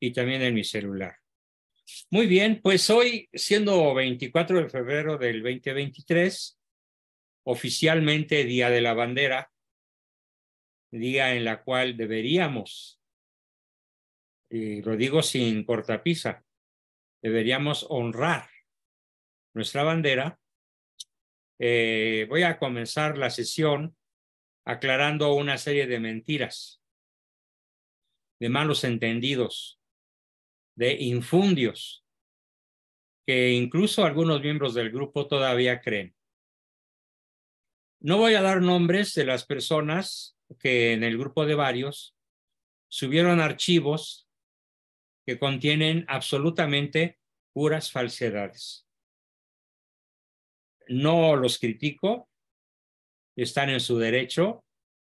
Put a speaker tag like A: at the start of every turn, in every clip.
A: y también en mi celular. Muy bien, pues hoy, siendo 24 de febrero
B: del 2023, oficialmente Día de la Bandera, día en la cual deberíamos, y lo digo sin cortapisa, deberíamos honrar nuestra bandera. Eh, voy a comenzar la sesión aclarando una serie de mentiras, de malos entendidos, de infundios, que incluso algunos miembros del grupo todavía creen. No voy a dar nombres de las personas que en el grupo de varios subieron archivos que contienen absolutamente puras falsedades. No los critico, están en su derecho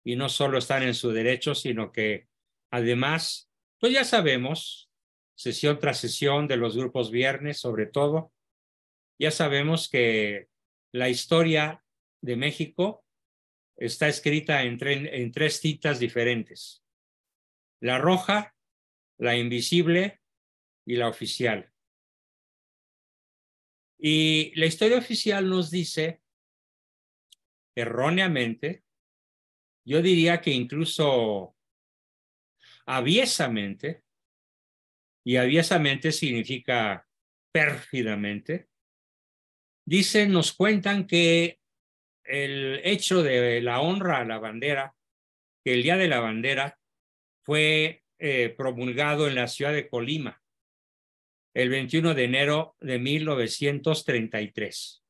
B: y no solo están en su derecho, sino que además, pues ya sabemos, sesión tras sesión de los grupos viernes sobre todo, ya sabemos que la historia de México está escrita en,
A: en tres citas diferentes. La roja, la invisible y la oficial. Y la historia oficial nos dice erróneamente,
B: yo diría que incluso aviesamente, y aviesamente significa pérfidamente, dicen, nos cuentan que el hecho de la honra a la bandera, que el Día de la Bandera fue eh, promulgado en la ciudad de Colima el 21 de enero de 1933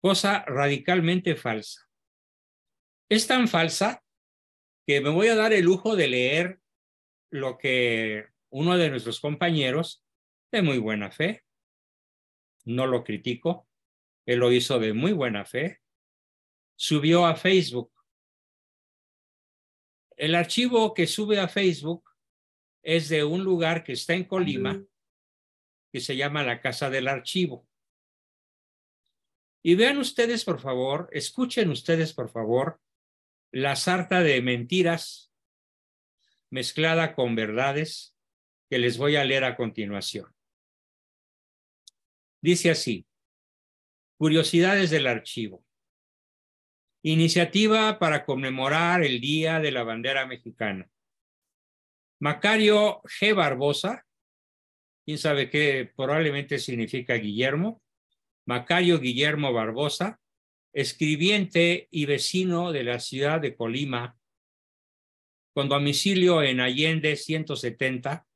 B: cosa radicalmente falsa. Es tan falsa que me voy a dar el lujo de leer lo que uno de nuestros compañeros, de muy buena fe, no lo critico, él lo hizo de muy buena fe, subió a Facebook. El archivo que sube a Facebook es de un lugar que está en Colima, que se llama la Casa del Archivo. Y vean ustedes, por favor, escuchen ustedes, por favor, la sarta de mentiras mezclada con verdades
A: que les voy a leer a continuación. Dice así, curiosidades del archivo. Iniciativa
B: para conmemorar el Día de la Bandera Mexicana. Macario G. Barbosa, quién sabe qué probablemente significa Guillermo, Macario Guillermo Barbosa, escribiente y vecino de la ciudad de Colima, con domicilio en Allende 170,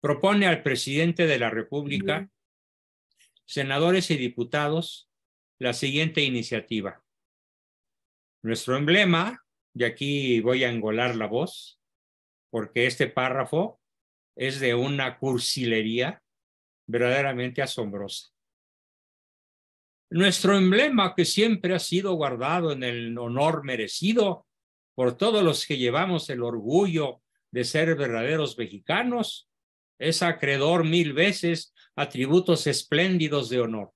B: propone al presidente de la República, senadores y diputados, la siguiente iniciativa. Nuestro emblema, y aquí voy a engolar la voz, porque este párrafo es de una cursilería verdaderamente asombrosa. Nuestro emblema que siempre ha sido guardado en el honor merecido por todos los que llevamos el orgullo de ser verdaderos mexicanos, es acreedor mil veces a tributos espléndidos de honor,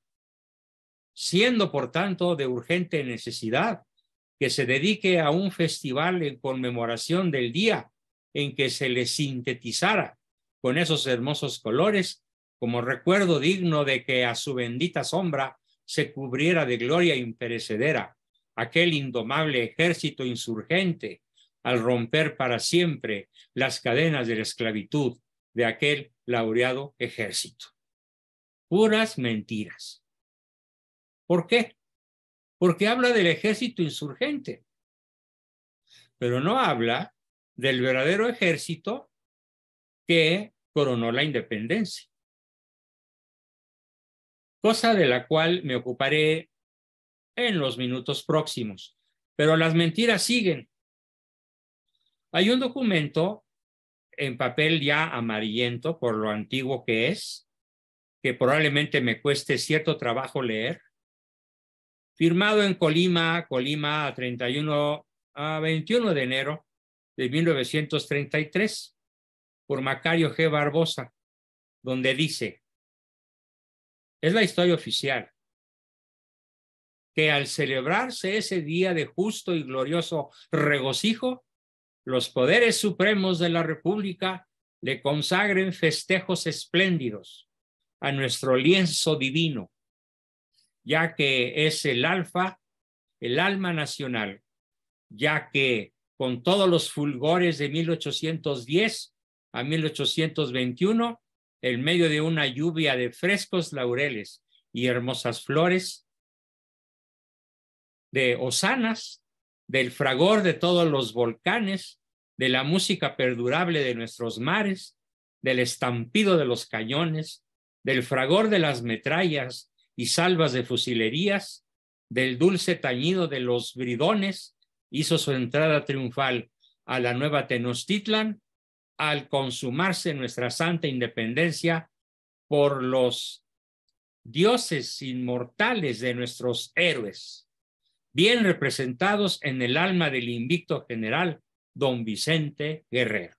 B: siendo por tanto de urgente necesidad que se dedique a un festival en conmemoración del día en que se le sintetizara con esos hermosos colores como recuerdo digno de que a su bendita sombra se cubriera de gloria imperecedera aquel indomable ejército insurgente al romper para siempre las cadenas de la esclavitud de aquel laureado ejército. Puras mentiras.
A: ¿Por qué? Porque habla del ejército insurgente, pero no habla del verdadero ejército que coronó la independencia cosa
B: de la cual me ocuparé en los minutos próximos. Pero las mentiras siguen. Hay un documento en papel ya amarillento por lo antiguo que es, que probablemente me cueste cierto trabajo leer, firmado en Colima, Colima, a 31 a 21 de enero de 1933 por Macario G. Barbosa, donde dice, es la historia oficial, que al celebrarse ese día de justo y glorioso regocijo, los poderes supremos de la República le consagren festejos espléndidos a nuestro lienzo divino, ya que es el alfa, el alma nacional, ya que con todos los fulgores de 1810 a 1821 en medio de una lluvia de frescos laureles y hermosas flores, de osanas, del fragor de todos los volcanes, de la música perdurable de nuestros mares, del estampido de los cañones, del fragor de las metrallas y salvas de fusilerías, del dulce tañido de los bridones, hizo su entrada triunfal a la nueva Tenochtitlan al consumarse nuestra santa independencia por los dioses inmortales de nuestros héroes, bien representados en el alma del invicto general don Vicente
A: Guerrero.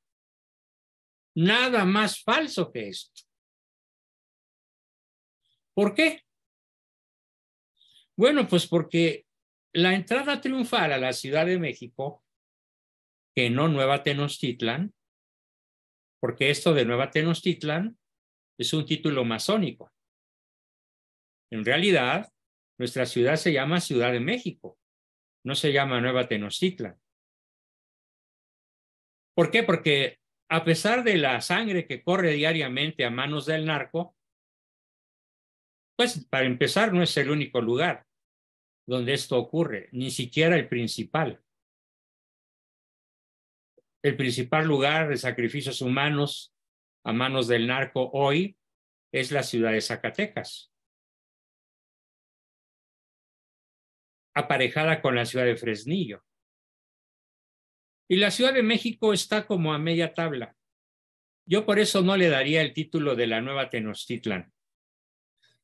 A: Nada más falso que esto. ¿Por qué? Bueno, pues porque la entrada triunfal a la Ciudad de México, que no Nueva Tenochtitlan, porque esto de Nueva Tenochtitlan es un título masónico.
B: En realidad, nuestra ciudad se llama Ciudad de México, no se llama Nueva
A: Tenochtitlan. ¿Por qué? Porque a pesar de la sangre que corre diariamente a manos del narco, pues para
B: empezar no es el único lugar donde esto ocurre, ni siquiera el principal el principal lugar de sacrificios humanos
A: a manos del narco hoy es la ciudad de Zacatecas, aparejada con la ciudad de Fresnillo. Y la Ciudad de México está como a media tabla.
B: Yo por eso no le daría el título de la nueva Tenochtitlan,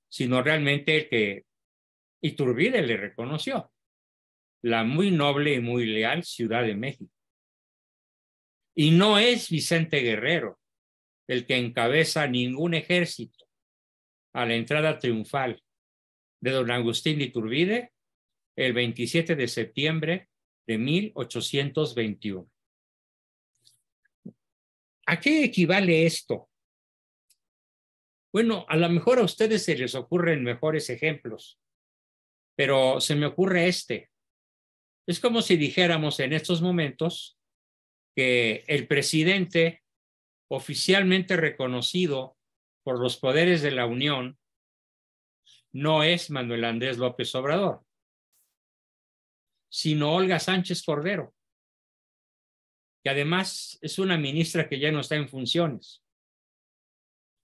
B: sino realmente el que Iturbide le reconoció, la muy noble y muy leal Ciudad de México. Y no es Vicente Guerrero el que encabeza ningún ejército a la entrada triunfal de don Agustín de Iturbide el 27 de septiembre de 1821. ¿A qué equivale esto? Bueno, a lo mejor a ustedes se les ocurren mejores ejemplos, pero se me ocurre este. Es como si dijéramos en estos momentos que el presidente, oficialmente reconocido por los poderes de la Unión, no es Manuel Andrés López Obrador, sino Olga Sánchez
A: Cordero, que además es una ministra que ya no está en funciones,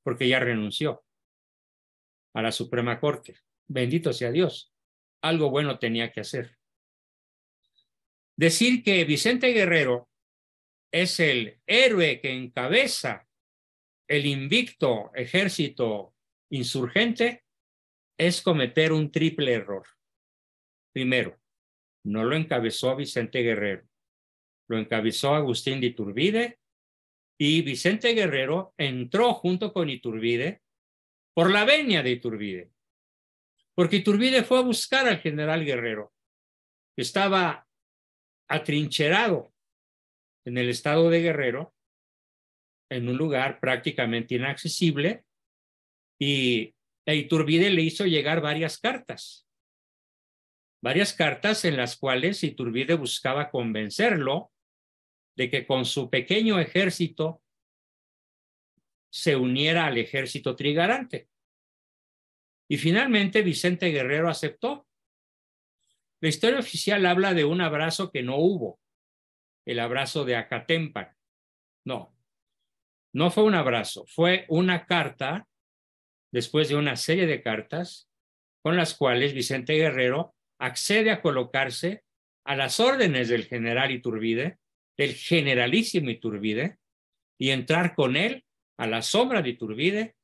A: porque ya renunció a la Suprema Corte. Bendito sea Dios, algo bueno tenía que hacer.
B: Decir que Vicente Guerrero es el héroe que encabeza el invicto ejército insurgente, es cometer un triple error. Primero, no lo encabezó Vicente Guerrero, lo encabezó Agustín de Iturbide y Vicente Guerrero entró junto con Iturbide por la venia de Iturbide, porque Iturbide fue a buscar al general Guerrero, que estaba atrincherado en el estado de Guerrero, en un lugar prácticamente inaccesible, y Iturbide le hizo llegar varias cartas, varias cartas en las cuales Iturbide buscaba convencerlo de que con su pequeño ejército se uniera al ejército trigarante. Y finalmente Vicente Guerrero aceptó. La historia oficial habla de un abrazo que no hubo, el abrazo de Acatempa. No, no fue un abrazo, fue una carta, después de una serie de cartas, con las cuales Vicente Guerrero accede a colocarse a las órdenes del general Iturbide, del generalísimo Iturbide, y entrar con él a la sombra de Iturbide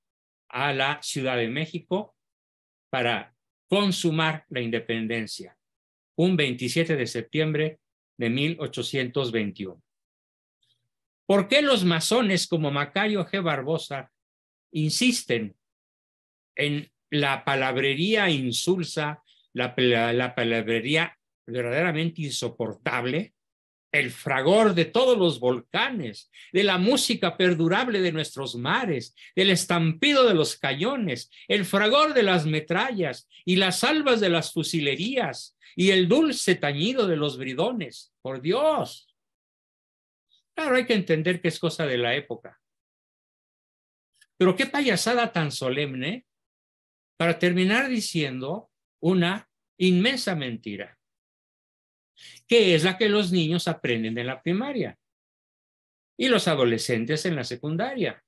B: a la Ciudad de México para consumar la independencia, un 27 de septiembre de 1821. ¿Por qué los masones como Macario G. Barbosa insisten en la palabrería insulsa, la, la palabrería verdaderamente insoportable el fragor de todos los volcanes, de la música perdurable de nuestros mares, del estampido de los cañones, el fragor de las metrallas y las salvas de las fusilerías y el dulce tañido de los bridones. Por Dios. Claro, hay que entender que es cosa de la época. Pero qué payasada tan solemne para terminar diciendo una inmensa mentira que es la que los niños aprenden en la primaria y los adolescentes en la secundaria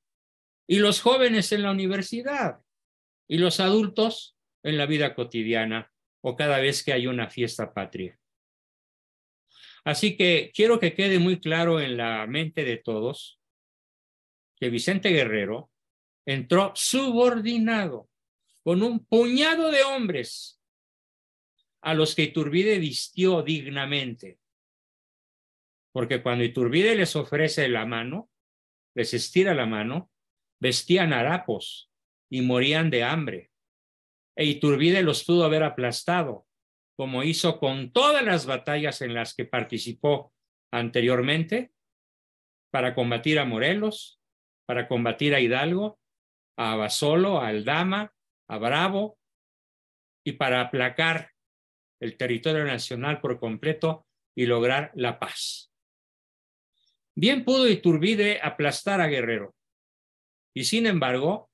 B: y los jóvenes en la universidad y los adultos en la vida cotidiana o cada vez que hay una fiesta patria. Así que quiero que quede muy claro en la mente de todos que Vicente Guerrero entró subordinado con un puñado de hombres a los que Iturbide vistió dignamente. Porque cuando Iturbide les ofrece la mano, les estira la mano, vestían harapos y morían de hambre. E Iturbide los pudo haber aplastado, como hizo con todas las batallas en las que participó anteriormente, para combatir a Morelos, para combatir a Hidalgo, a Abasolo, a Aldama, a Bravo, y para aplacar el territorio nacional por completo y lograr la paz. Bien pudo Iturbide aplastar a Guerrero y sin embargo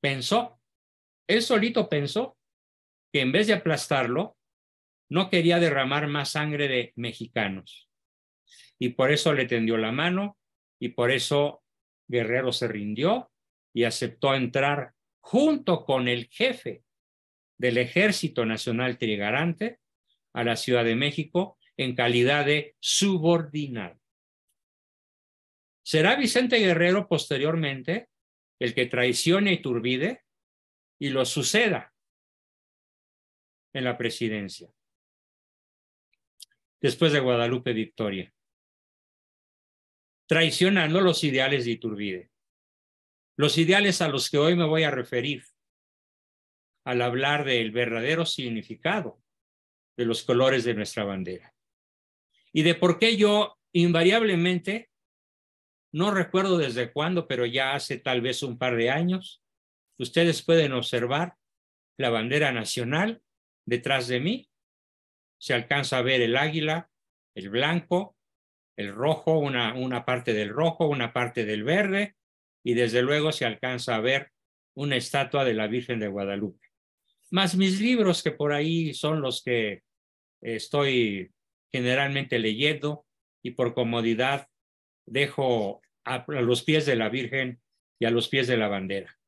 B: pensó, él solito pensó que en vez de aplastarlo, no quería derramar más sangre de mexicanos. Y por eso le tendió la mano y por eso Guerrero se rindió y aceptó entrar junto con el jefe del Ejército Nacional Trigarante a la Ciudad de México en calidad de subordinado. Será Vicente Guerrero
A: posteriormente el que traicione a Iturbide y lo suceda en la presidencia, después de Guadalupe Victoria, traicionando los ideales de Iturbide,
B: los ideales a los que hoy me voy a referir, al hablar del verdadero significado de los colores de nuestra bandera y de por qué yo invariablemente, no recuerdo desde cuándo, pero ya hace tal vez un par de años, ustedes pueden observar la bandera nacional detrás de mí. Se alcanza a ver el águila, el blanco, el rojo, una, parte del rojo, una parte del verde, y desde luego se alcanza a ver una estatua de la Virgen de Guadalupe más mis libros que por ahí son los que estoy generalmente leyendo y por comodidad dejo a, los pies de la Virgen y a los pies de la bandera.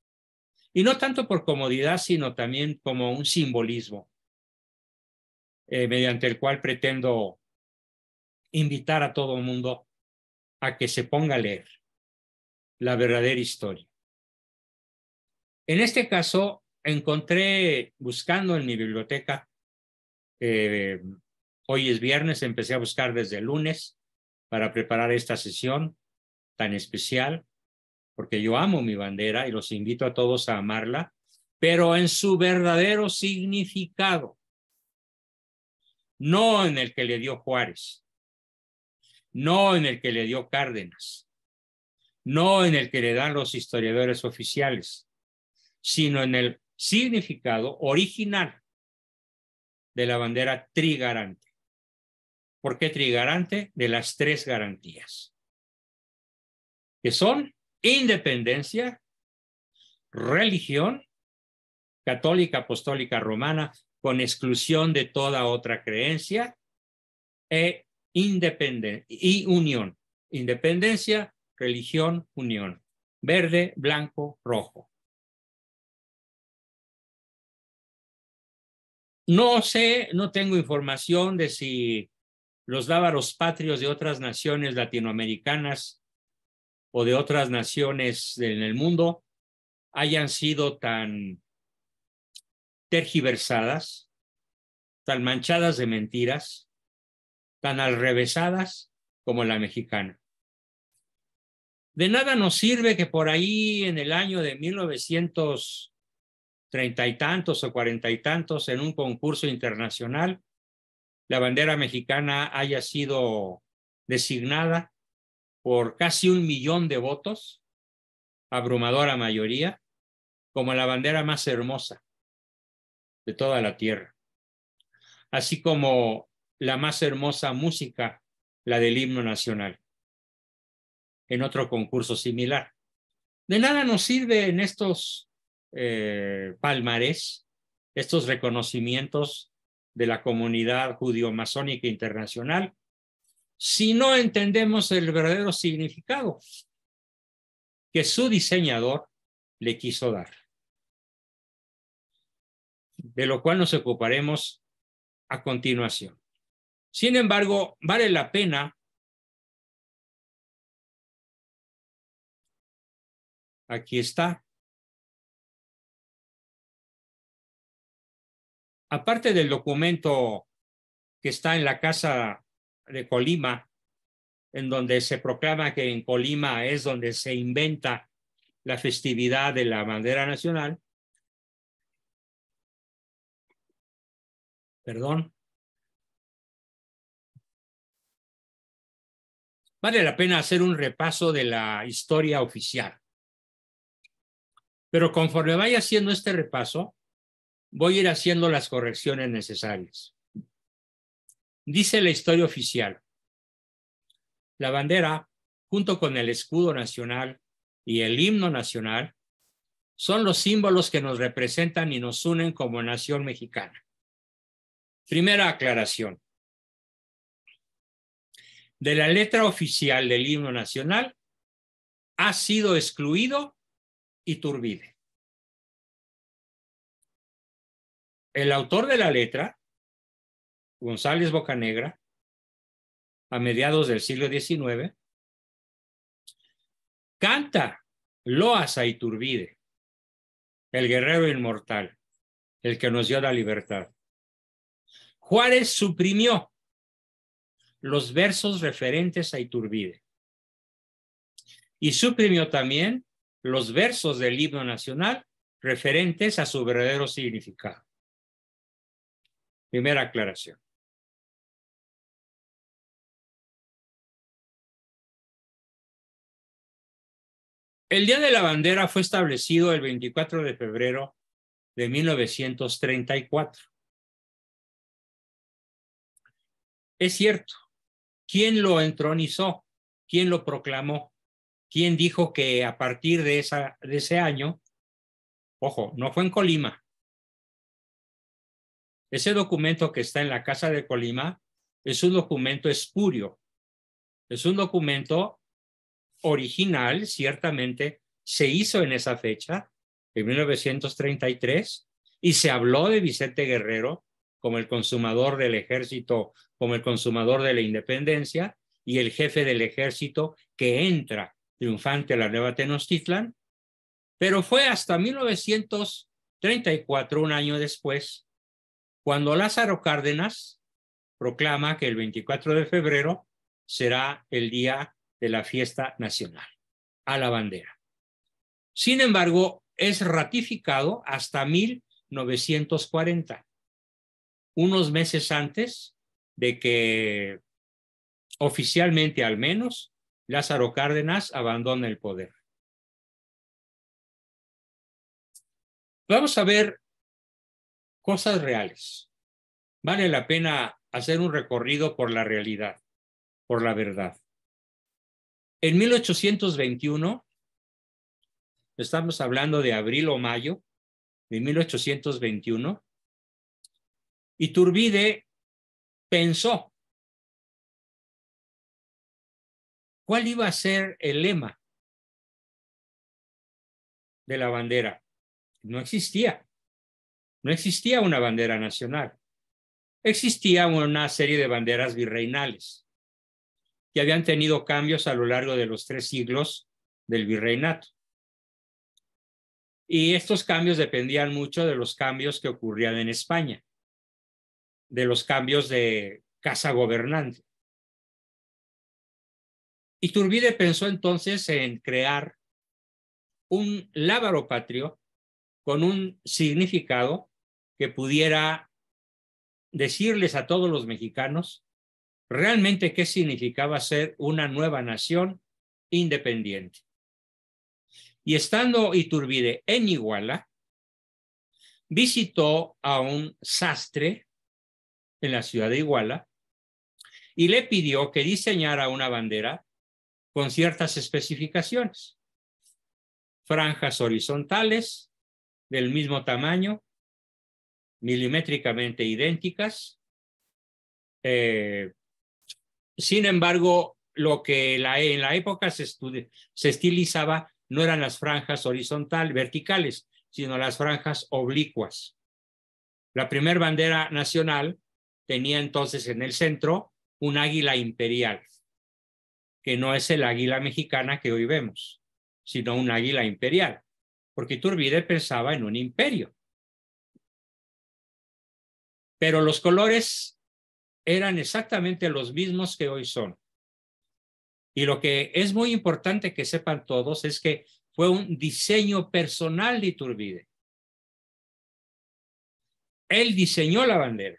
B: Y no tanto por comodidad, sino también como un simbolismo eh, mediante el cual pretendo invitar a todo el mundo a que se ponga a leer la verdadera historia. En este caso, encontré buscando en mi biblioteca, eh, hoy es viernes, empecé a buscar desde el lunes para preparar esta sesión tan especial, porque yo amo mi bandera y los invito a todos a amarla, pero en su verdadero significado, no en el que le dio Juárez, no en el que le dio Cárdenas, no en el que le dan los historiadores oficiales, sino en el significado
A: original de la bandera trigarante. ¿Por qué trigarante? De las tres garantías, que son
B: independencia, religión católica, apostólica, romana, con exclusión de toda otra creencia, e
A: independencia y unión. Independencia, religión, unión. Verde, blanco, rojo. No sé, no tengo información de si los
B: lábaros patrios de otras naciones latinoamericanas o de otras naciones en el mundo hayan sido tan tergiversadas, tan manchadas de mentiras, tan alrevesadas como la mexicana. De nada nos sirve que por ahí en el año de 1900 treinta y tantos o cuarenta y tantos en un concurso internacional, la bandera mexicana haya sido designada por casi un millón de votos, abrumadora mayoría, como la bandera más hermosa de toda la tierra, así como la más hermosa música, la del himno nacional, en otro concurso similar. De nada nos sirve en estos eh, palmarés, estos reconocimientos de la comunidad judío-masónica internacional,
A: si no entendemos el verdadero significado que su diseñador le quiso dar, de lo cual nos ocuparemos a continuación. Sin embargo, vale la pena aquí está aparte del documento que está en la casa de
B: Colima, en donde se proclama que en Colima es donde se inventa
A: la festividad de la bandera nacional. Perdón. Vale la pena hacer un repaso de la historia oficial.
B: Pero conforme vaya haciendo este repaso, voy a ir haciendo las correcciones necesarias. Dice la historia oficial. La bandera, junto con el escudo nacional y el himno nacional, son los símbolos que nos representan y nos unen como nación mexicana. Primera aclaración.
A: De la letra oficial del himno nacional ha sido excluido y turbide. el autor de la letra, González Bocanegra, a mediados del siglo XIX, canta
B: loas a Iturbide, el guerrero inmortal, el que nos dio la libertad. Juárez suprimió los versos referentes a Iturbide y suprimió también
A: los versos del himno nacional referentes a su verdadero significado. Primera aclaración. El Día de la Bandera fue establecido el 24 de febrero de 1934.
B: Es cierto, ¿quién lo entronizó? ¿Quién lo proclamó? ¿Quién dijo que a partir de, esa, de ese año, ojo, no fue en Colima, ese documento que está en la Casa de Colima es un documento espurio, es un documento original, ciertamente, se hizo en esa fecha, en 1933, y se habló de Vicente Guerrero como el consumador del ejército, como el consumador de la independencia y el jefe del ejército que entra triunfante a la nueva Tenochtitlan, pero fue hasta 1934, un año después, cuando Lázaro Cárdenas proclama que el 24 de febrero será el día de la fiesta nacional a la bandera. Sin embargo, es ratificado hasta 1940, unos meses antes de que
A: oficialmente al menos Lázaro Cárdenas abandone el poder. Vamos a ver cosas reales. Vale la pena hacer un recorrido por la realidad,
B: por la verdad. En 1821, estamos hablando de abril o mayo de 1821,
A: Iturbide pensó cuál iba a ser el lema de la bandera. No existía. No existía una
B: bandera nacional, existía una serie de banderas virreinales que habían tenido cambios a lo largo de los tres siglos del virreinato. Y estos cambios dependían mucho de los cambios que ocurrían en
A: España, de los cambios de casa gobernante. Iturbide pensó entonces en crear
B: un lábaro patrio con un significado que pudiera decirles a todos los mexicanos realmente qué significaba ser una nueva nación independiente. Y estando Iturbide en Iguala, visitó a un sastre en la ciudad de Iguala y le pidió que diseñara una bandera con ciertas especificaciones. Franjas horizontales del mismo tamaño, milimétricamente idénticas. Eh, sin embargo, lo que en la época se, estilizaba no eran las franjas horizontales verticales, sino las franjas oblicuas. La primera bandera nacional tenía entonces en el centro un águila imperial, que no es el águila mexicana que hoy vemos, sino un águila imperial, porque Turbide pensaba en un imperio pero los colores eran exactamente los mismos que hoy son. Y lo que es muy importante que sepan todos es que fue un diseño personal de Iturbide. Él diseñó la bandera.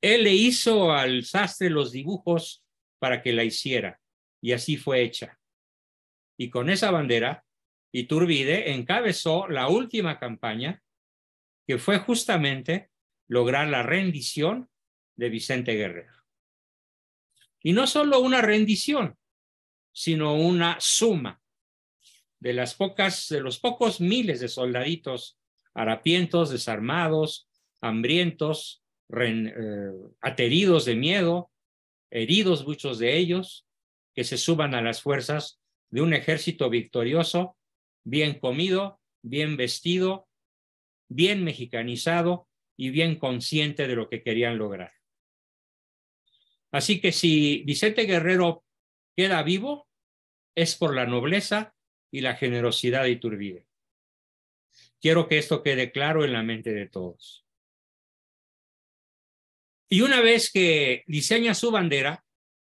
B: Él le hizo al sastre los dibujos para que la hiciera y así fue hecha. Y con esa bandera, Iturbide encabezó la última campaña que fue justamente lograr la rendición de Vicente Guerrero. Y no solo una rendición, sino una suma de las pocas, de los pocos miles de soldaditos harapientos, desarmados, hambrientos, eh, ateridos de miedo, heridos muchos de ellos, que se suban a las fuerzas de un ejército victorioso, bien comido, bien vestido, bien mexicanizado, y bien consciente de lo que querían lograr. Así que si Vicente Guerrero queda vivo, es por la nobleza y la generosidad de Iturbide. Quiero que esto quede claro en la mente de todos.
A: Y una vez que diseña su bandera,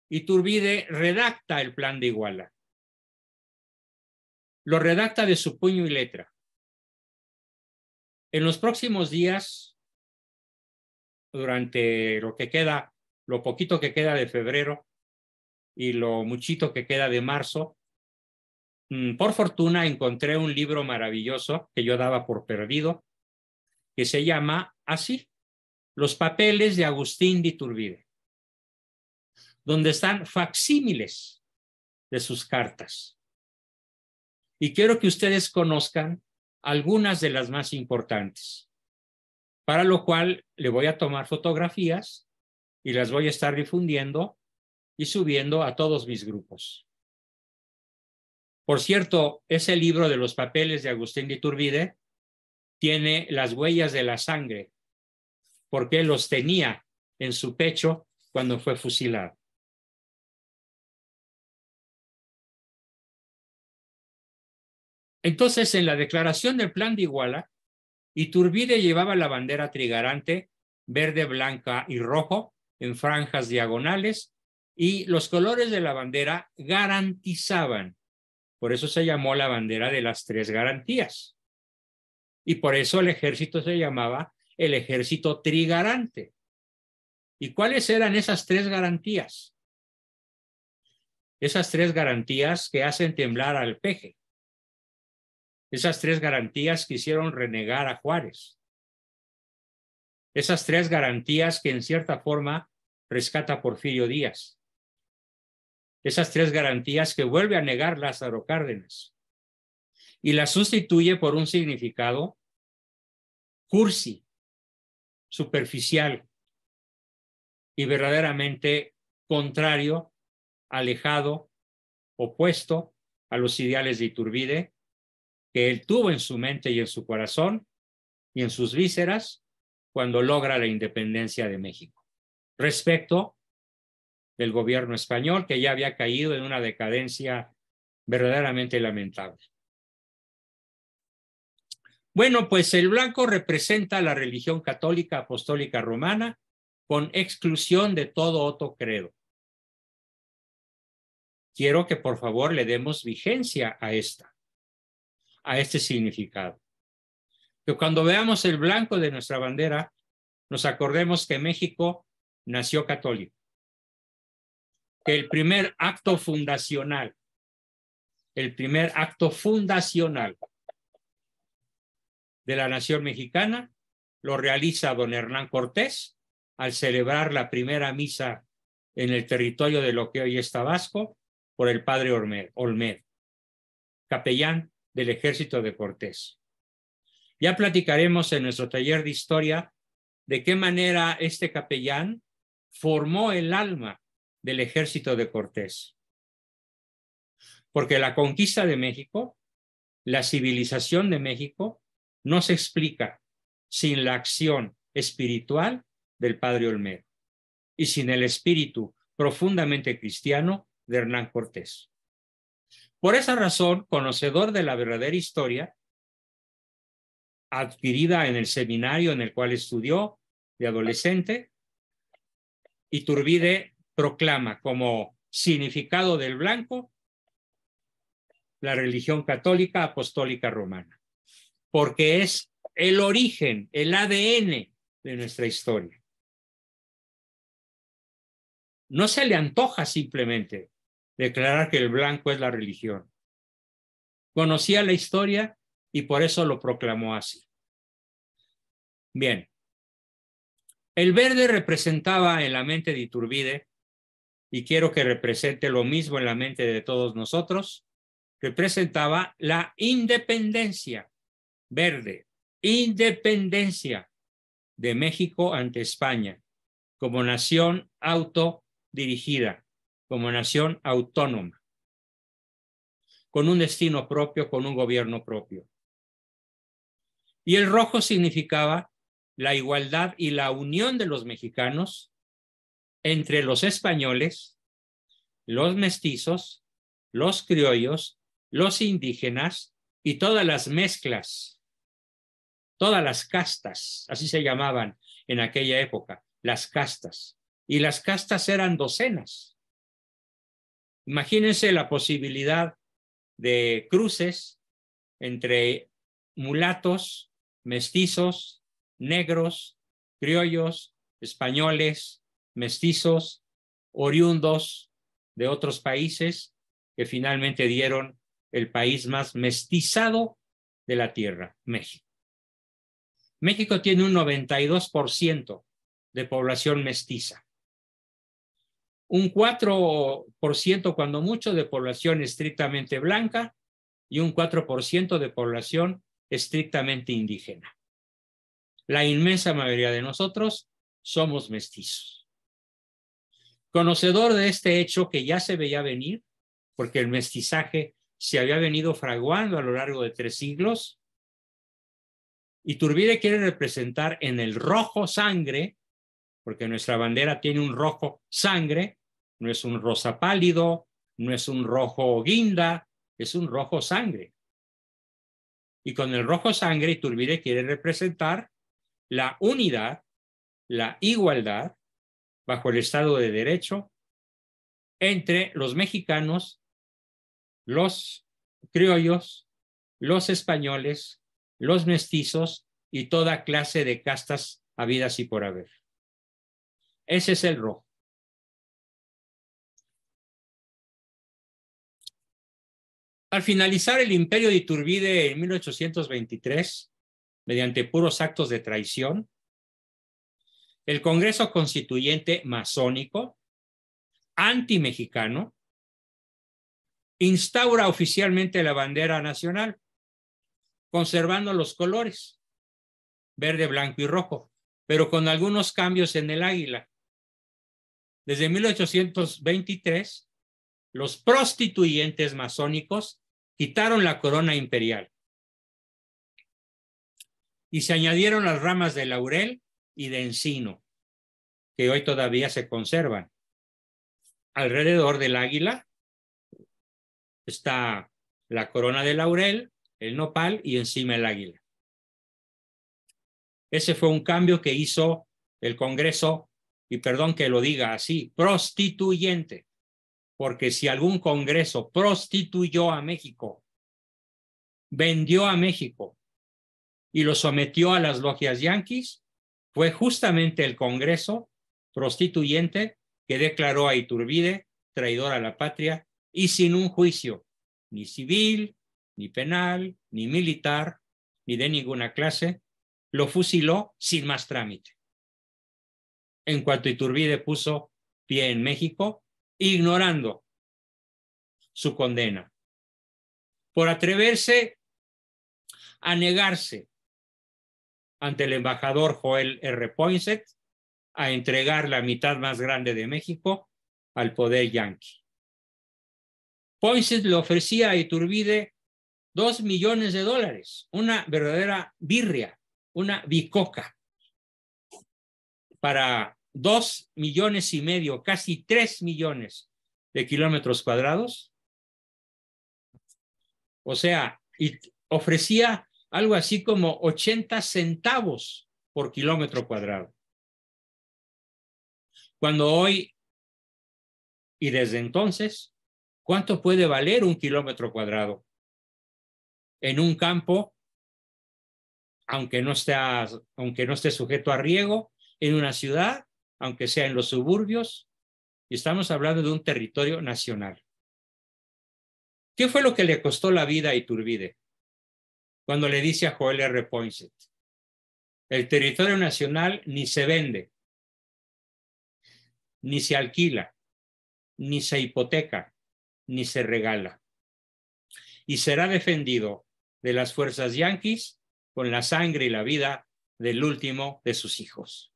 A: Iturbide redacta el plan de Iguala. Lo redacta de su puño y letra. En los próximos días,
B: durante lo que queda, lo poquito que queda de febrero y lo muchito que queda de marzo, mm, por fortuna encontré un libro maravilloso que yo daba por perdido, que se llama así, Los papeles de Agustín de Iturbide, donde están facsímiles de sus cartas. Y quiero que ustedes conozcan algunas de las más importantes para lo cual le voy a tomar fotografías y las voy a estar difundiendo y subiendo a todos mis grupos. Por cierto, ese libro de los papeles de Agustín de Iturbide tiene las huellas de la sangre,
A: porque los tenía en su pecho cuando fue fusilado. Entonces, en la declaración del plan de Iguala, Turbide llevaba la bandera
B: trigarante verde, blanca y rojo en franjas diagonales y los colores de la bandera garantizaban. Por eso se llamó la bandera de las tres garantías. Y por eso el ejército se llamaba el ejército trigarante. ¿Y cuáles eran esas tres garantías?
A: Esas tres garantías que hacen temblar al peje. Esas tres garantías que hicieron renegar a Juárez.
B: Esas tres garantías que en cierta forma rescata Porfirio Díaz. Esas tres garantías que vuelve a negar Lázaro Cárdenas y las sustituye por un significado cursi, superficial y verdaderamente contrario, alejado, opuesto a los ideales de Iturbide que él tuvo en su mente y en su corazón y en sus vísceras cuando logra la independencia de México. Respecto del gobierno español, que ya había caído en una decadencia verdaderamente lamentable. Bueno, pues el blanco representa la religión católica apostólica romana con exclusión de todo otro credo. Quiero que por favor le demos vigencia a esta a este significado. Que cuando veamos el blanco de nuestra bandera, nos acordemos que México nació católico, que el primer acto fundacional, el primer acto fundacional de la nación mexicana lo realiza don Hernán Cortés al celebrar la primera misa en el territorio de lo que hoy es Tabasco por el padre Olmed, capellán del ejército de Cortés. Ya platicaremos en nuestro taller de historia de qué manera este capellán formó el alma del ejército de Cortés. Porque la conquista de México, la civilización de México, no se explica sin la acción espiritual del padre Olmedo y sin el espíritu profundamente cristiano de Hernán Cortés. Por esa razón, conocedor de la verdadera historia, adquirida en el seminario en el cual estudió de adolescente, Iturbide proclama como significado del blanco la religión católica apostólica romana, porque es el origen, el ADN
A: de nuestra historia. No se le antoja simplemente, declarar que el blanco es la religión. Conocía la
B: historia y por eso lo proclamó así. Bien, el verde representaba en la mente de Iturbide, y quiero que represente lo mismo en la mente de todos nosotros, representaba la independencia verde, independencia de México ante España como nación autodirigida como nación autónoma, con un destino propio, con un gobierno propio. Y el rojo significaba la igualdad y la unión de los mexicanos entre los españoles, los mestizos, los criollos, los indígenas y todas las mezclas, todas las castas, así se llamaban en aquella época, las castas. Y las castas eran docenas. Imagínense la posibilidad de cruces entre mulatos, mestizos, negros, criollos, españoles, mestizos, oriundos de otros países que finalmente dieron el país más mestizado de la tierra, México. México tiene un 92% de población mestiza un 4% cuando mucho de población estrictamente blanca y un 4% de población estrictamente indígena. La inmensa mayoría de nosotros somos mestizos. Conocedor de este hecho que ya se veía venir, porque el mestizaje se había venido fraguando a lo largo de tres siglos, Iturbide quiere representar en el rojo sangre porque nuestra bandera tiene un rojo sangre, no es un rosa pálido, no es un rojo guinda, es un rojo sangre. Y con el rojo sangre, Iturbide quiere representar la unidad, la igualdad bajo el Estado de Derecho entre los mexicanos, los criollos, los españoles, los mestizos y toda clase de castas
A: habidas y por haber. Ese es el rojo. Al finalizar el imperio de
B: Iturbide en 1823, mediante puros actos de traición, el Congreso Constituyente Masónico, antimexicano, instaura oficialmente la bandera nacional, conservando los colores, verde, blanco y rojo, pero con algunos cambios en el águila. Desde 1823, los prostituyentes masónicos quitaron la corona imperial y se añadieron las ramas de laurel y de encino, que hoy todavía se conservan. Alrededor del águila está la corona de laurel, el nopal y encima el águila. Ese fue un cambio que hizo el Congreso y perdón que lo diga así, prostituyente, porque si algún Congreso prostituyó a México, vendió a México y lo sometió a las logias yanquis, fue justamente el Congreso prostituyente que declaró a Iturbide traidor a la patria y sin un juicio, ni civil, ni penal, ni militar, ni de ninguna clase, lo fusiló sin más trámite en cuanto Iturbide puso pie en México,
A: ignorando su condena, por atreverse a negarse ante el embajador Joel R.
B: Poinsett a entregar la mitad más grande de México al poder yanqui. Poinsett le ofrecía a Iturbide dos millones de dólares, una verdadera birria, una bicoca, para dos millones y medio, casi tres millones de kilómetros cuadrados. O sea, ofrecía algo así como 80 centavos por kilómetro cuadrado.
A: Cuando hoy y desde entonces, ¿cuánto puede valer un kilómetro cuadrado? En
B: un campo, aunque no, aunque no esté sujeto a riego, en una ciudad, aunque sea en los suburbios, y estamos hablando de un territorio nacional. ¿Qué fue lo que le costó la vida a Iturbide
A: cuando le dice a Joel R. Poinsett? El territorio nacional ni se vende, ni se alquila, ni se
B: hipoteca, ni se regala. Y será defendido de las fuerzas yanquis con la sangre y la vida del último de sus hijos.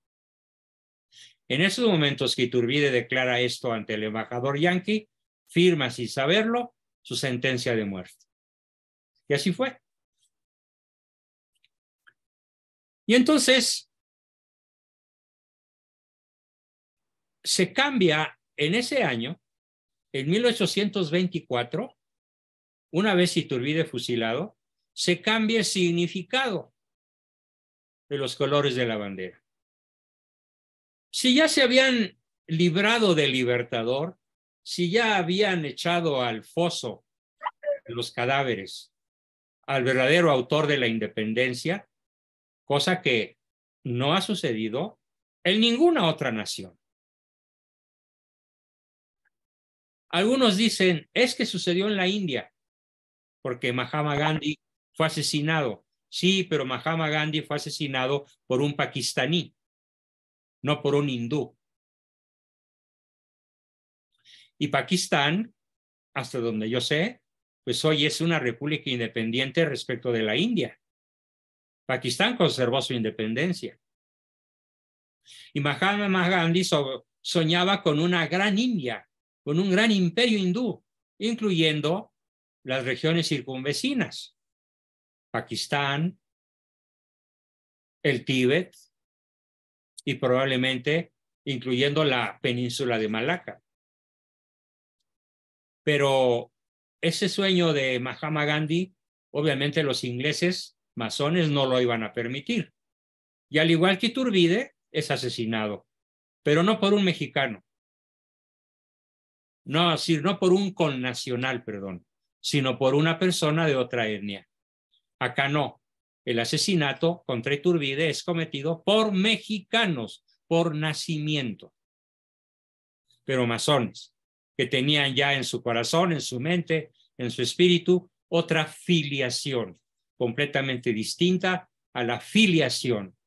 B: En esos momentos que Iturbide declara esto ante el embajador
A: Yankee, firma sin saberlo su sentencia de muerte. Y así fue. Y entonces se cambia en ese año,
B: en 1824, una vez Iturbide fusilado, se cambia el significado de los colores de la bandera. Si ya se habían librado del libertador, si ya habían echado al foso los cadáveres al verdadero autor de la independencia, cosa que no ha sucedido
A: en ninguna otra nación. Algunos dicen, es que sucedió en la India, porque Mahatma Gandhi
B: fue asesinado. Sí, pero Mahatma Gandhi fue asesinado por un pakistaní no por un hindú. Y Pakistán, hasta donde yo sé, pues hoy es una república independiente respecto de la India. Pakistán conservó su independencia. Y Mahatma Gandhi soñaba con una gran India, con un gran imperio hindú, incluyendo las regiones circunvecinas,
A: Pakistán, el Tíbet, y probablemente incluyendo la península de Malaca.
B: Pero ese sueño de Mahatma Gandhi, obviamente los ingleses masones no lo iban a permitir. Y al igual que Iturbide, es asesinado, pero no por un mexicano. No, no por un connacional, perdón, sino por una persona de otra etnia. Acá no, el asesinato contra Iturbide es cometido por mexicanos, por nacimiento, pero masones, que tenían ya en su corazón, en su mente, en su espíritu, otra filiación completamente distinta a la filiación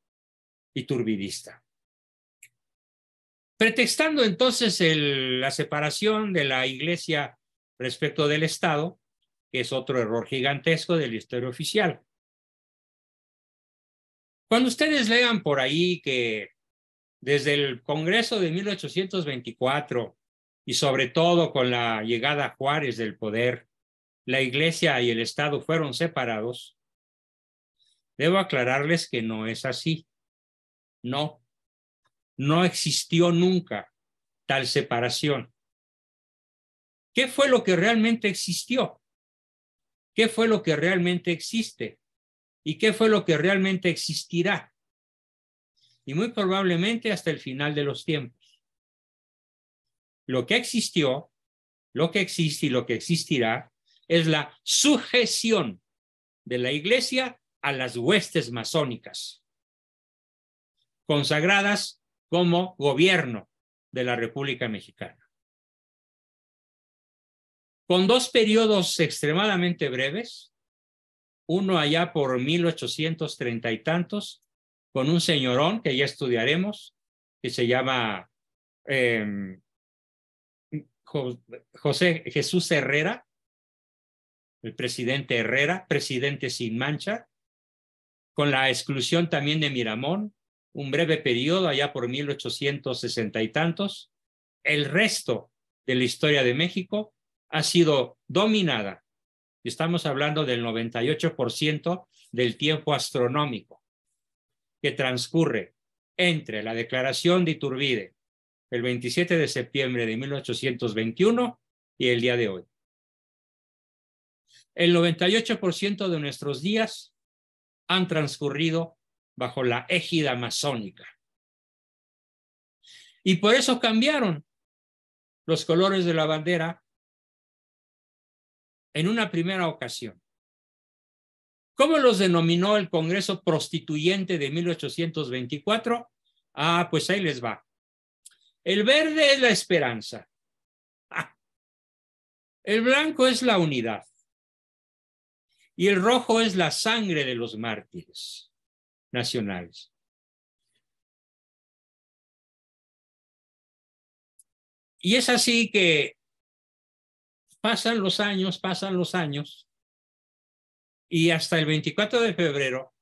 B: iturbidista. Pretextando entonces la separación de la iglesia respecto del Estado, que es otro error gigantesco de la historia oficial, cuando ustedes lean por ahí que desde el Congreso de 1824 y sobre todo con la llegada Juárez del poder, la Iglesia y el Estado fueron separados, debo aclararles que no es así. No, no existió nunca tal separación. ¿Qué fue lo que realmente existió? ¿Qué fue lo que realmente existe? y qué fue lo que realmente existirá. Y muy probablemente hasta el final de los tiempos. Lo que existió, lo que existe y lo que existirá es la sujeción de la iglesia a las huestes masónicas, consagradas como gobierno de la República Mexicana. Con dos periodos extremadamente breves, uno allá por 1830 y tantos, con un señorón que ya estudiaremos, que se llama em, José Jesús Herrera, el presidente Herrera, presidente sin mancha, con la exclusión también de Miramón, un breve periodo allá por 1860 y tantos. El resto de la historia de México ha sido dominada Estamos hablando del 98% del tiempo astronómico que transcurre entre la declaración de Iturbide el 27 de septiembre de 1821 y el día de hoy. El 98% de nuestros días han transcurrido bajo la égida masónica.
A: Y por eso cambiaron los colores de la bandera en una primera ocasión.
B: ¿Cómo los denominó el Congreso Prostituyente de 1824?
A: Ah, pues ahí les va. El verde es la esperanza. Ah. El blanco es la unidad. Y el rojo es la sangre de los mártires nacionales. Y es así que Pasan los años, pasan los años, y hasta el 24 de febrero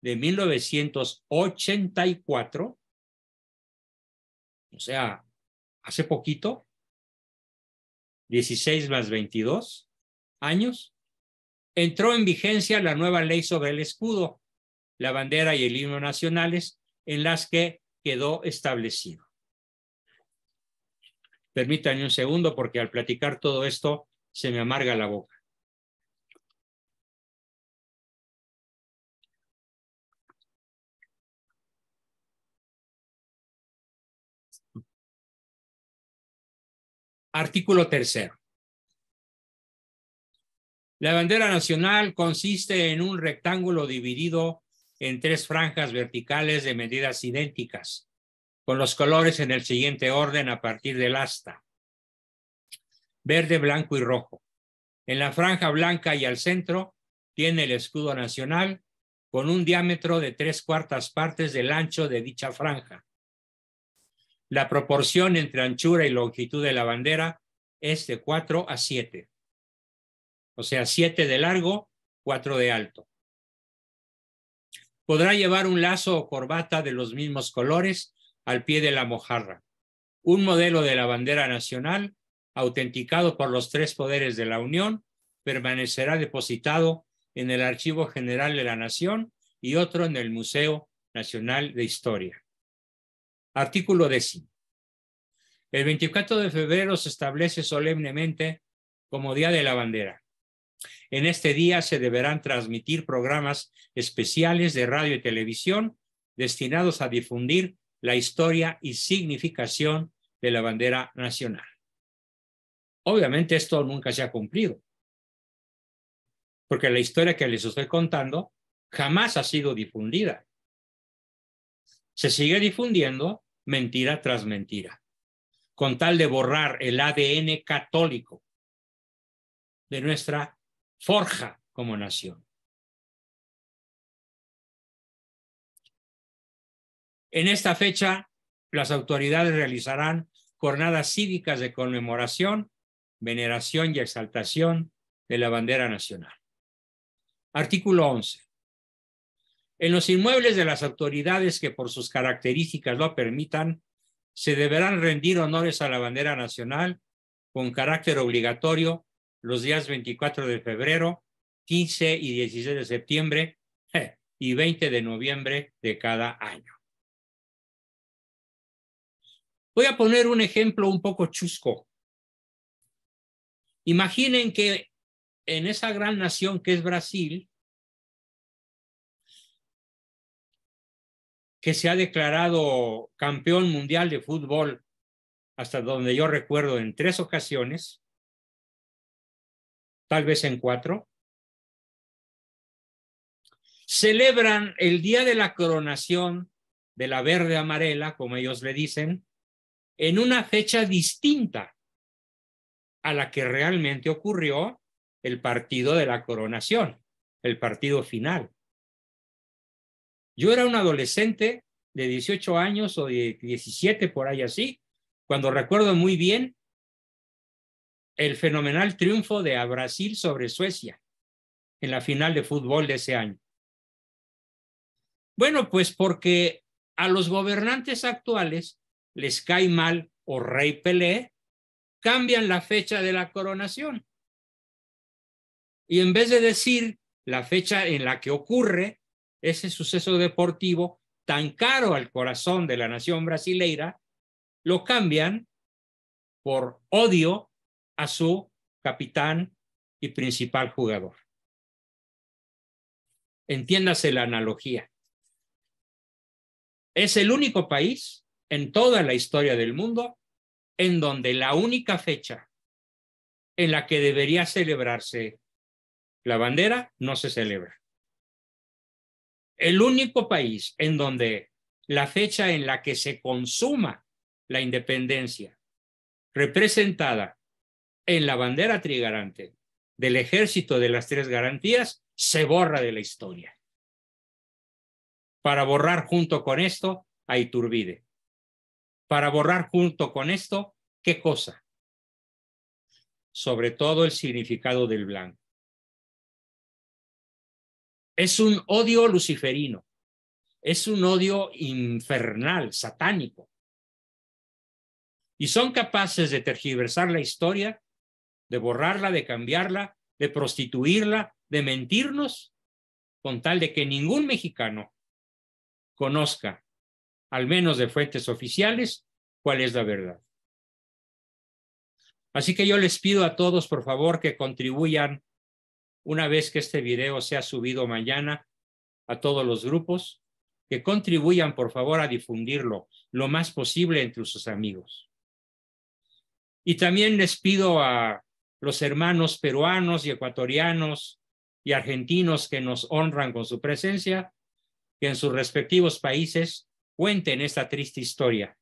A: de 1984, o sea, hace poquito, 16 más 22 años, entró en vigencia
B: la nueva ley sobre el escudo, la bandera y el himno nacionales, en las que quedó establecido. Permítanme un segundo porque
A: al platicar todo esto se me amarga la boca. Artículo tercero. La bandera nacional consiste
B: en un rectángulo dividido en tres franjas verticales de medidas idénticas, con los colores en el siguiente orden a partir del asta. Verde, blanco y rojo. En la franja blanca y al centro tiene el escudo nacional con un diámetro de tres cuartas partes del ancho de dicha franja. La proporción entre anchura y longitud de la bandera es de 4 a 7. O sea, 7 de largo, 4 de alto. Podrá llevar un lazo o corbata de los mismos colores al pie de la mojarra, un modelo de la bandera nacional autenticado por los tres poderes de la Unión, permanecerá depositado en el Archivo General de la Nación y otro en el Museo Nacional de Historia. Artículo décimo. El 24 de febrero se establece solemnemente como Día de la Bandera. En este día se deberán transmitir programas especiales de radio y televisión destinados a difundir la historia y significación de la bandera nacional. Obviamente esto nunca se ha cumplido, porque la historia que les estoy contando jamás ha sido difundida. Se sigue difundiendo mentira tras mentira, con tal de borrar el ADN
A: católico de nuestra forja como nación. En esta fecha, las autoridades realizarán jornadas cívicas de conmemoración,
B: veneración y exaltación de la bandera nacional. Artículo 11. En los inmuebles de las autoridades que por sus características lo permitan, se deberán rendir honores a la bandera nacional con carácter obligatorio los días 24 de febrero, 15 y 16 de septiembre y 20 de noviembre de cada año.
A: Voy a poner un ejemplo un poco chusco. Imaginen que en esa gran nación que es Brasil, que se ha declarado campeón mundial de fútbol, hasta donde yo recuerdo, en tres ocasiones, tal vez en cuatro, celebran el día de la coronación de la verde
B: amarela, como ellos le dicen, en una fecha distinta a la que realmente ocurrió el partido de la coronación, el partido final. Yo era un adolescente de 18 años o de 17 por ahí así, cuando recuerdo muy bien el fenomenal triunfo de Brasil sobre Suecia en la final de fútbol de ese año. Bueno, pues porque a los gobernantes actuales les cae mal o rey Pelé, cambian la fecha de la coronación. Y en vez de decir la fecha en la que ocurre ese suceso deportivo tan caro al corazón de la nación brasileira, lo cambian por odio
A: a su capitán y principal jugador. Entiéndase la analogía. Es el único
B: país en toda la historia del mundo en donde la única fecha en la que debería celebrarse la bandera no se celebra. El único país en donde la fecha en la que se consuma la independencia representada en la bandera trigarante del ejército de las tres garantías se borra de la historia. Para borrar junto con esto a Iturbide
A: para borrar junto con esto, ¿qué cosa? Sobre todo el significado del blanco.
B: Es un odio luciferino, es un odio infernal, satánico. Y son capaces de tergiversar la historia, de borrarla, de cambiarla, de prostituirla, de mentirnos, con tal de que ningún mexicano conozca al menos de fuentes oficiales, cuál es la verdad. Así que yo les pido a todos, por favor, que contribuyan una vez que este video sea subido mañana a todos los grupos, que contribuyan, por favor, a difundirlo lo más posible entre sus amigos. Y también les pido a los hermanos peruanos y ecuatorianos y argentinos que nos honran con su presencia, que en sus respectivos países cuenten esta triste historia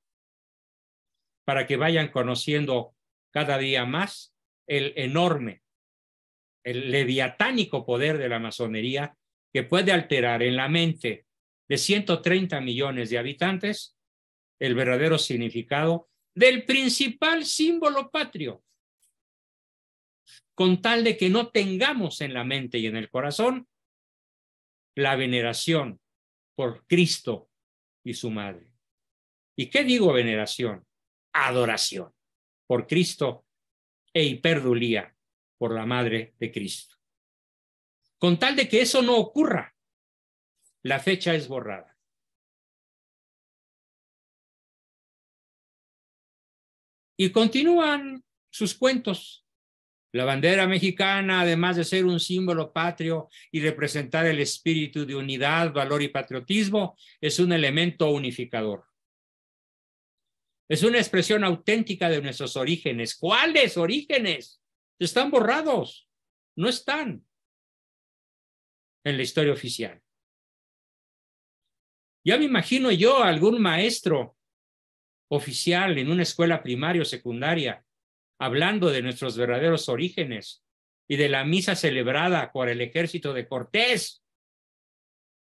B: para que vayan conociendo cada día más el enorme, el leviatánico poder de la masonería que puede alterar en la mente de 130 millones de habitantes el verdadero significado del principal símbolo patrio, con tal de que no tengamos en la mente y en el corazón la veneración por Cristo y su madre. ¿Y qué digo veneración? Adoración por Cristo e hiperdulía por la madre de Cristo. Con tal de que eso no
A: ocurra, la fecha es borrada. Y continúan sus cuentos la
B: bandera mexicana, además de ser un símbolo patrio y representar el espíritu de unidad, valor y patriotismo, es un elemento unificador. Es una expresión auténtica de nuestros orígenes. ¿Cuáles orígenes?
A: Están borrados. No están en la historia oficial. Ya me imagino yo a algún maestro
B: oficial en una escuela primaria o secundaria hablando de nuestros verdaderos orígenes y de la misa celebrada por el ejército de Cortés,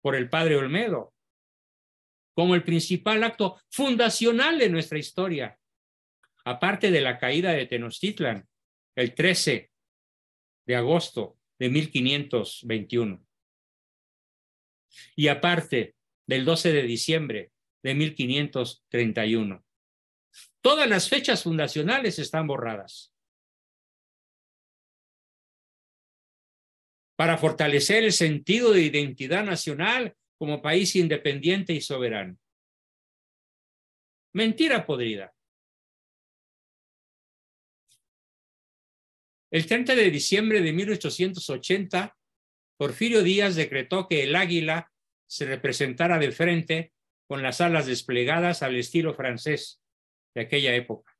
B: por el padre Olmedo, como el principal acto fundacional de nuestra historia, aparte de la caída de Tenochtitlan el 13 de agosto de 1521. Y aparte del 12 de diciembre de
A: 1531. Todas las fechas fundacionales están borradas. Para fortalecer el sentido de identidad nacional como país independiente y soberano. Mentira podrida. El 30 de diciembre de 1880, Porfirio Díaz
B: decretó que el águila se representara de frente con las alas desplegadas al estilo francés, de aquella época.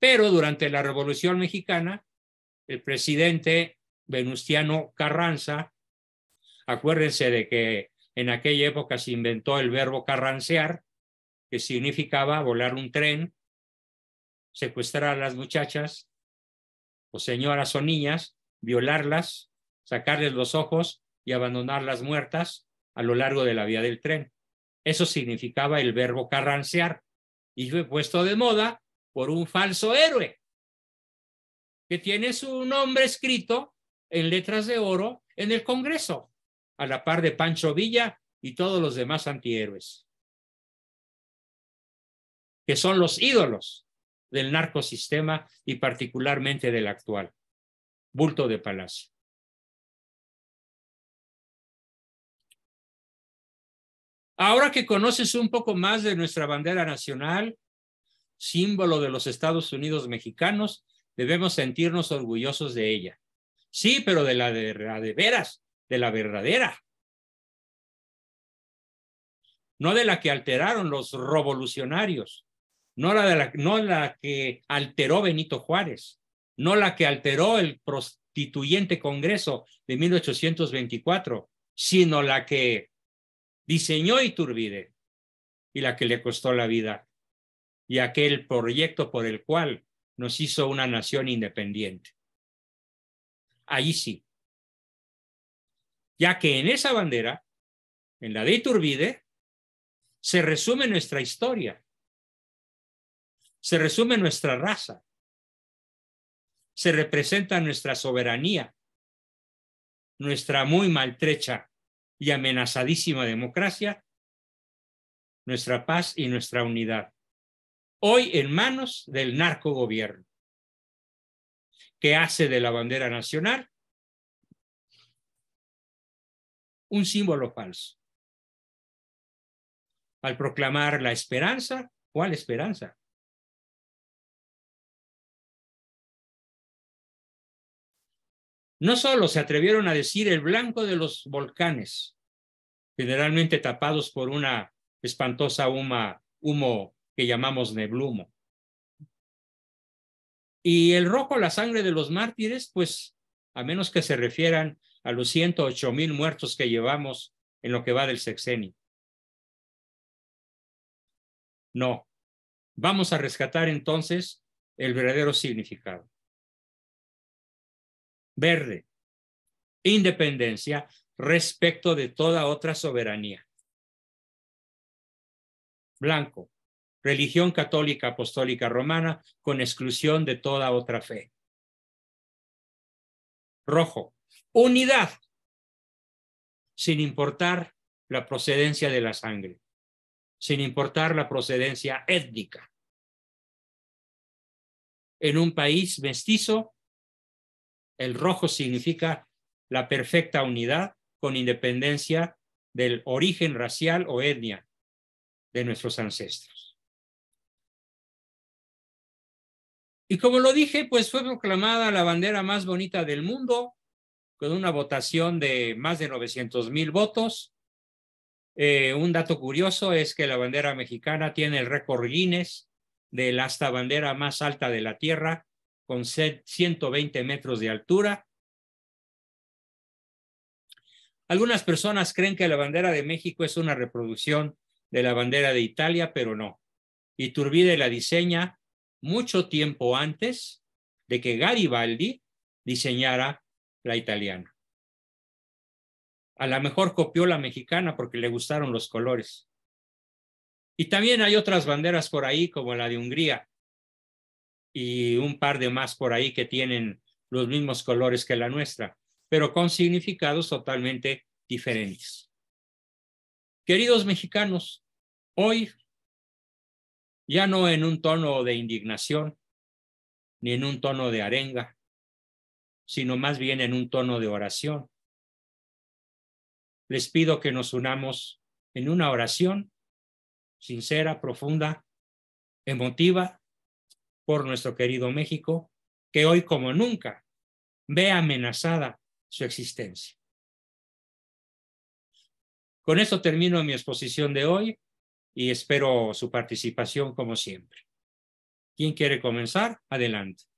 B: Pero durante la Revolución Mexicana, el presidente Venustiano Carranza, acuérdense de que en aquella época se inventó el verbo carrancear, que significaba volar un tren, secuestrar a las muchachas o señoras o niñas, violarlas, sacarles los ojos y abandonarlas muertas a lo largo de la vía del tren. Eso significaba el verbo carrancear y fue puesto de moda por un falso héroe que tiene su nombre escrito en letras de oro en el Congreso, a la par de Pancho Villa y todos los demás antihéroes,
A: que son los ídolos del narcosistema y particularmente del actual, bulto de palacio. Ahora que conoces un poco más de nuestra
B: bandera nacional, símbolo de los Estados Unidos mexicanos, debemos sentirnos orgullosos de ella. Sí, pero de la de, veras, de la verdadera. No de la que alteraron los revolucionarios, no de la, no la que alteró Benito Juárez, no la que alteró el prostituyente Congreso de 1824, sino la que diseñó Iturbide y la que le costó la vida y aquel proyecto por el cual nos hizo una nación independiente. Ahí sí. Ya que
A: en esa bandera, en la de Iturbide, se resume nuestra historia, se resume nuestra raza, se representa nuestra soberanía, nuestra muy maltrecha
B: y amenazadísima democracia, nuestra paz y nuestra
A: unidad. Hoy en manos del narcogobierno, que hace de la bandera nacional un símbolo falso. Al proclamar la esperanza, ¿cuál esperanza? No solo se atrevieron a decir el blanco de los
B: volcanes, generalmente tapados por una espantosa huma, humo que llamamos neblumo. Y el rojo, la sangre de los mártires, pues a menos que se refieran a los 108 mil muertos
A: que llevamos en lo que va del sexenio. No, vamos a rescatar entonces el verdadero significado verde, independencia respecto de toda otra soberanía. Blanco,
B: religión católica apostólica romana con exclusión de toda otra fe.
A: Rojo, unidad, sin importar la procedencia de la sangre, sin importar la
B: procedencia étnica. En un país mestizo, el rojo significa la perfecta unidad con
A: independencia del origen racial o etnia de nuestros ancestros. Y como lo dije, pues fue
B: proclamada la bandera más bonita del mundo con una votación de más de 900 mil votos. Eh, un dato curioso es que la bandera mexicana tiene el récord Guinness de la hasta bandera más alta de la Tierra, con 120 metros de altura. Algunas personas creen que la bandera de México es una reproducción de la bandera de Italia, pero no. Iturbide la diseña mucho tiempo antes de que Garibaldi diseñara la italiana. A lo mejor copió la mexicana porque le gustaron los colores. Y también hay otras banderas por ahí, como la de Hungría, y un par de más por ahí que tienen los mismos colores que la nuestra, pero con significados totalmente diferentes. Queridos mexicanos, hoy,
A: ya no en un tono de indignación, ni en un tono de arenga, sino más bien en un tono de oración.
B: Les pido que nos unamos en una oración sincera, profunda, emotiva, por nuestro querido México, que hoy como nunca ve amenazada su existencia. Con esto termino mi exposición de hoy y espero su
A: participación como siempre. ¿Quién quiere comenzar? Adelante.